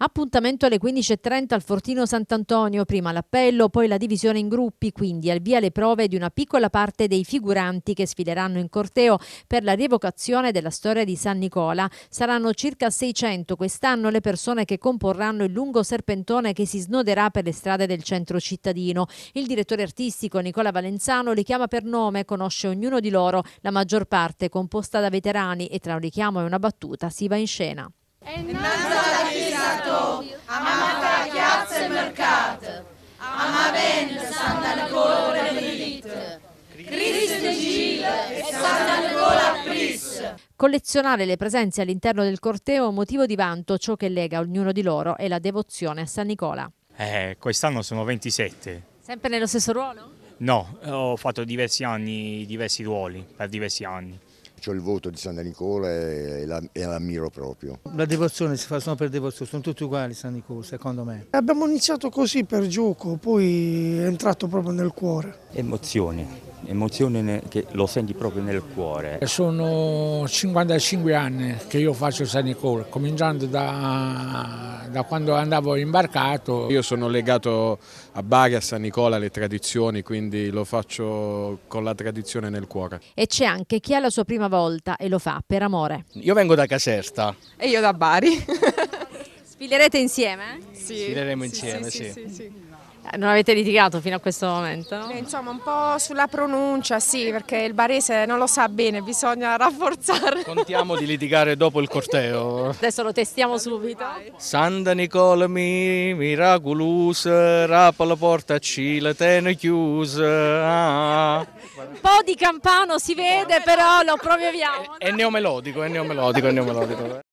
Appuntamento alle 15.30 al Fortino Sant'Antonio, prima l'appello, poi la divisione in gruppi, quindi al via le prove di una piccola parte dei figuranti che sfideranno in corteo per la rievocazione della storia di San Nicola. Saranno circa 600 quest'anno le persone che comporranno il lungo serpentone che si snoderà per le strade del centro cittadino. Il direttore artistico Nicola Valenzano li chiama per nome, conosce ognuno di loro, la maggior parte composta da veterani e tra un richiamo e una battuta si va in scena. È E non... Chisato, amata piazza e mercato, amavendo Sant'Alcola l'elite. Cristo Gil e Sant'Alcola Pris. Collezionare le presenze all'interno del corteo è motivo di vanto, ciò che lega ognuno di loro è la devozione a San Nicola. Eh, quest'anno sono 27. Sempre nello stesso ruolo? No, ho fatto diversi anni, diversi ruoli per diversi anni ho il voto di San Nicola e, e l'ammiro proprio. La devozione si fa solo per devozione, sono tutti uguali San Nicola secondo me. Abbiamo iniziato così per gioco, poi è entrato proprio nel cuore. Emozioni, emozione che lo senti proprio nel cuore. Sono 55 anni che io faccio San Nicola, cominciando da, da quando andavo imbarcato. Io sono legato a Bari, a San Nicola, alle tradizioni, quindi lo faccio con la tradizione nel cuore. E c'è anche chi è la sua prima volta e lo fa per amore. Io vengo da Caserta. E io da Bari. Sfilerete insieme? Sì. Sfileremo insieme, sì. sì, sì. sì non avete litigato fino a questo momento? No? Eh, insomma, un po' sulla pronuncia, sì, perché il barese non lo sa bene, bisogna rafforzare. Contiamo di litigare dopo il corteo. Adesso lo testiamo subito. Santa Nicola mi miraculus, rapa la porta portaci, la tene chiusa. Un po' di campano si vede, però lo proviamo. È, è neomelodico, è neomelodico, è neomelodico.